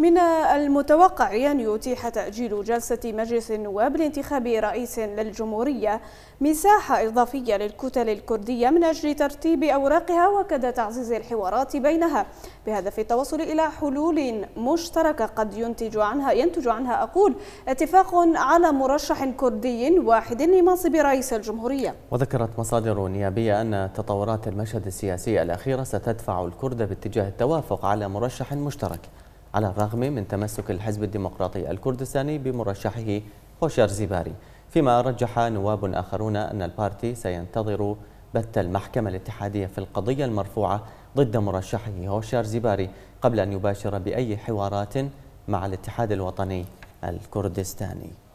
من المتوقع أن يتيح تأجيل جلسة مجلس النواب لانتخاب رئيس للجمهورية مساحة إضافية للكتل الكردية من أجل ترتيب أوراقها وكذا تعزيز الحوارات بينها بهدف التوصل إلى حلول مشتركة قد ينتج عنها ينتج عنها أقول اتفاق على مرشح كردي واحد لمنصب رئيس الجمهورية وذكرت مصادر نيابية أن تطورات المشهد السياسي الأخيرة ستدفع الكرد باتجاه التوافق على مرشح مشترك على الرغم من تمسك الحزب الديمقراطي الكردستاني بمرشحه خوشر زيباري فيما رجح نواب آخرون أن البارتي سينتظر بث المحكمة الاتحادية في القضية المرفوعة ضد مرشحه هوشار زيباري قبل أن يباشر بأي حوارات مع الاتحاد الوطني الكردستاني